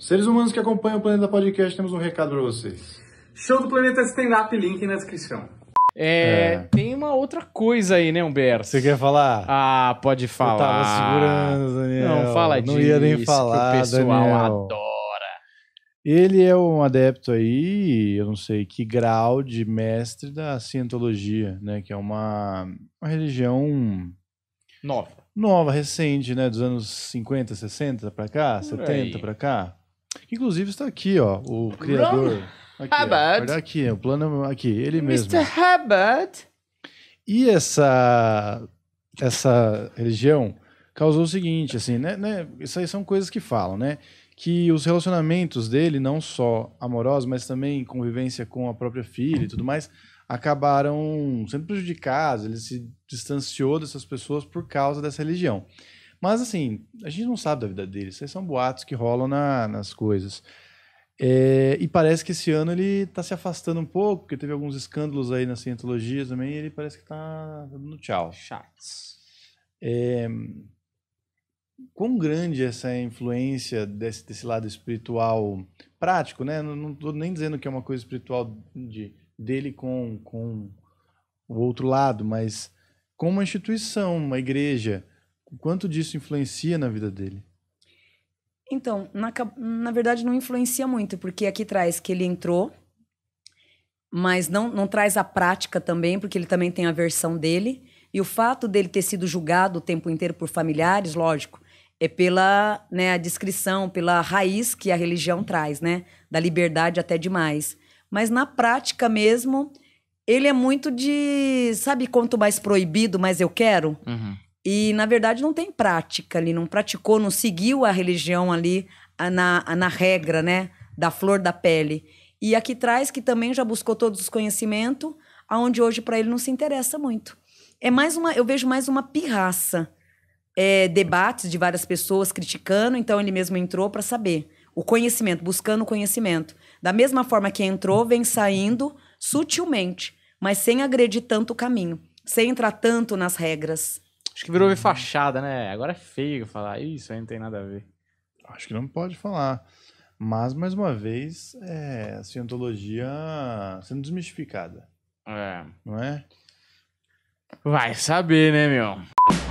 Seres humanos que acompanham o Planeta Podcast, temos um recado para vocês. Show do Planeta Stand Up, link na descrição. É, é, tem uma outra coisa aí, né, Humberto? Você quer falar? Ah, pode falar. Eu tava segurando, Daniel. Não, fala Não disso. Não ia nem falar, que o pessoal Daniel. adora. Ele é um adepto aí, eu não sei que grau de mestre da cientologia, né? Que é uma, uma religião nova. Nova, recente, né? Dos anos 50, 60 pra cá, 70 pra cá. Inclusive está aqui, ó, o criador. Hubbard. Ó, aqui, o plano é aqui, ele Mr. mesmo. Mr. Hubbard. E essa essa religião causou o seguinte, assim, né, né, isso aí são coisas que falam, né? Que os relacionamentos dele, não só amorosos, mas também convivência com a própria filha e tudo mais, acabaram sendo prejudicados, ele se distanciou dessas pessoas por causa dessa religião. Mas, assim, a gente não sabe da vida dele. aí são boatos que rolam na, nas coisas. É, e parece que esse ano ele está se afastando um pouco, porque teve alguns escândalos aí na cientologia também, e ele parece que está dando tchau. Chats. É, quão grande é essa influência desse, desse lado espiritual prático, né? Não estou nem dizendo que é uma coisa espiritual de, dele com, com o outro lado, mas com uma instituição, uma igreja, o quanto disso influencia na vida dele? Então, na, na verdade, não influencia muito, porque aqui traz que ele entrou, mas não, não traz a prática também, porque ele também tem a versão dele. E o fato dele ter sido julgado o tempo inteiro por familiares, lógico, é pela né, a descrição, pela raiz que a religião traz, né? Da liberdade até demais. Mas na prática mesmo, ele é muito de. Sabe quanto mais proibido, mais eu quero? Uhum e na verdade não tem prática ali, não praticou, não seguiu a religião ali na, na regra, né, da flor da pele. E aqui traz que também já buscou todos os conhecimentos, aonde hoje para ele não se interessa muito. É mais uma, eu vejo mais uma pirraça, é, debates de várias pessoas criticando, então ele mesmo entrou para saber o conhecimento, buscando o conhecimento. Da mesma forma que entrou, vem saindo sutilmente, mas sem agredir tanto o caminho, sem entrar tanto nas regras. Acho que virou ver hum. fachada, né? Agora é feio falar isso, aí não tem nada a ver. Acho que não pode falar. Mas, mais uma vez, é a cientologia sendo desmistificada. É. Não é? Vai saber, né, meu?